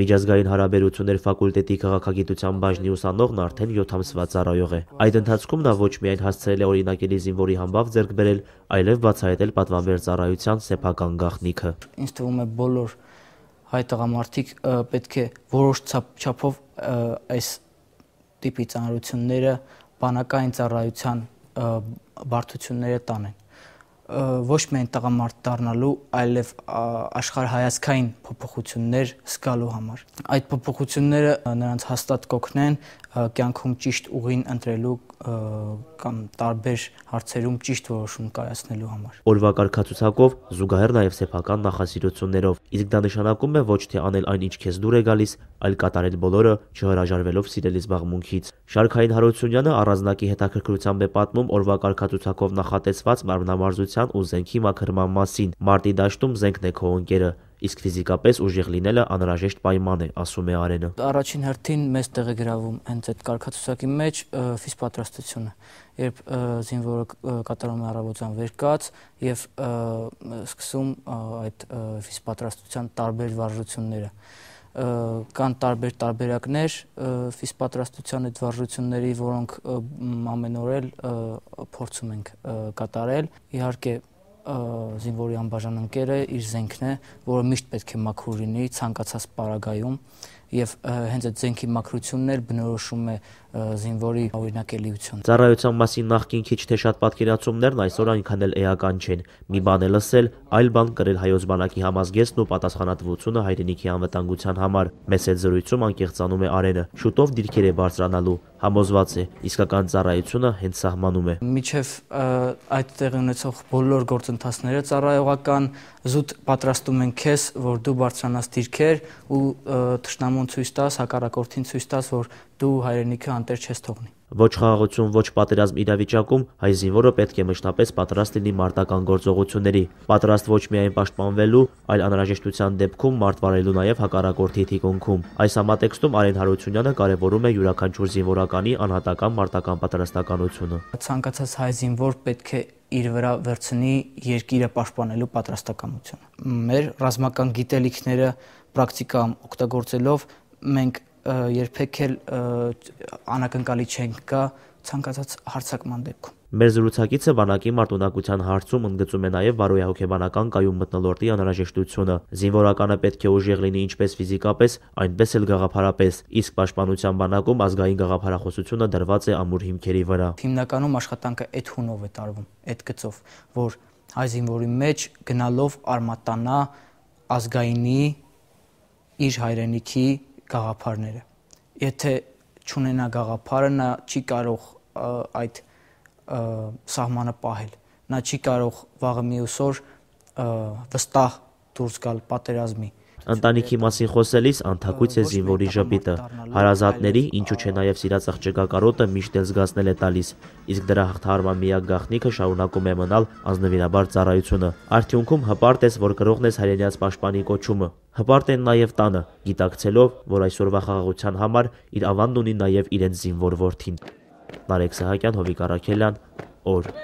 Միջազգային հարաբերություններ ֆակուլտետի քաղաքագիտության բաժնի ուսանողն արդեն 7 ամսվա ծառայող է։ Այդ ընթացքում նա ոչ միայն հասցրել է օրինակելի զինվորի համբավ ձեռք բերել, այլև բացահայտել պատվաբեր ծառայության սեփական գաղտնիքը։ Ինձ թվում է բոլոր հայ տղամարդիկ պետք է որոշ չափով այս տիպի ծանրությունները բանակային ծառայության բարդությունները տանեն ոչ միայն տղամարդ դառնալու, այլև աշխարհայացքային փոփոխություններ զգալու համար։ Այդ փոփոխությունները նրանց հաստատ կօգնեն կյանքում ճիշտ ուղին ընտրելու կամ տարբեր հարցերում ճիշտ որոշում կայացնելու համար։ Օրվա կարգացուցակով զուգահեռ նաև սեփական նախասիրություններով։ Իսկ դա նշանակում է ոչ թե անել այն, ինչ քեզ դուր է գալիս, այլ կատարել բոլորը չհրաժարվելով սիրելի զբաղմունքից։ Շարքային Հարությունյանը առանձնակի հետաքրքրությամբ է պատմում օրվա կարգացուցակով նախատեսված մարմնամարզության ու զենքի մաքրման մասին։ Մարտի դաշտում զենքն է քո ընկերը իսկ ֆիզիկապես ուժեղ լինելը անհրաժեշտ պայման է, ասում է Արենը։ Առաջին հերթին մեզ տեղեգրավում հենց այդ կարգացուցակի մեջ ֆիզպատրաստությունը, երբ զինվորը կատարում է առավոտյան վերկաց եւ սկսում այդ ֆիզպատրաստության տարբեր վարժությունները կան տարբեր տարբերակներ ֆիզպատրաստության այդ վարժությունների, որոնք ամենօրել փորձում ենք կատարել։ Իհարկե զինվորի անբաժան ընկերը իր զենքն է, որը միշտ պետք է մաքուր լինի ցանկացած պարագայում եւ հենց այդ զենքի մաքրությունն էլ բնորոշում է զինվորի օրինակելիությունը։ Ծառայության մասին նախքին քիչ թե շատ պատկերացումներն այսօր այնքան էլ էական չեն։ Մի բան է լսել, այլ բան կրել հայոց բանակի համազգեստն ու պատասխանատվությունը հայրենիքի անվտանգության համար։ Մեծ այդ զրույցում անկեղծանում է Արենը։ Շուտով դիրքեր է բարձրանալու, համոզված է, իսկական ծառայությունը հենց սահմանում է։ Միջև այդ տեղի ունեցող բոլոր գործ գործընթացները ծառայողական, զուտ պատրաստում են քեզ, որ դու բարձրանաս դիրքեր ու թշնամուն ցույց տաս, հակառակորդին ցույց տաս, որ դու հայրենիքը անտեր չես թողնի։ Ոչ խաղաղություն, ոչ պատերազմ իրավիճակում հայ զինվորը պետք է մշտապես պատրաստ լինի մարտական գործողությունների։ Պատրաստ ոչ միայն պաշտպանվելու, այլ անհրաժեշտության դեպքում մարտ վարելու նաև հակառակորդի թիկունքում։ Այս համատեքստում Արեն Հարությունյանը կարևորում է յուրաքանչյուր զինվորականի անհատական մարտական պատրաստականությունը։ Ցանկացած հայ զինվոր պետք է իր վրա վերցնի երկիրը պաշտպանելու պատրաստականությունը։ Մեր ռազմական գիտելիքները պրակտիկայում օգտագործելով մենք երբեք էլ անակնկալի չենք գա ցանկացած հարցակման դեպքում։ Մեր զրուցակիցը վանակի մարդունակության հարցում ընդգծում է նաև վարոյահոգեբանական կայուն մտնոլորտի անհրաժեշտությունը։ Զինվորականը պետք է ուժեղ լինի ինչպես ֆիզիկապես, այնպես էլ գաղափարապես, իսկ պաշտպանության բանակում ազգային գաղափարախոսությունը դրված է ամուր հիմքերի վրա։ Հիմնականում աշխատանքը այդ հունով է տարվում, այդ գծով, որ հայ զինվորի մեջ գնալով արմատանա ազգայինի իր հայրենիքի գաղափարները։ Եթե չունենա գաղափարը, նա չի կարող այդ սահմանը պահել։ Նա չի կարող վաղը մյուս օր վստահ դուրս գալ պատերազմի։ Ընտանիքի մասին խոսելիս անթակույց է զինվորի ժպիտը։ Հարազատների, ինչու չէ նաև սիրած աղջկա կարոտը միշտ էլ զգացնել է տալիս, իսկ դրա հաղթահարման միակ գաղտնիքը շարունակում է մնալ անznվիրաբար ծառայությունը։ Արդյունքում հպարտ ես, որ գրողն ես հայրենիաց պաշտպանի կոչումը։ Հպարտ են նաև տանը, գիտակցելով, որ այսօրվա խաղաղության համար իր ավանդն ունի նաև իրենց զինվոր որդին։ Նարեկ Սահակյան, Հովիկ Արաքելյան, օր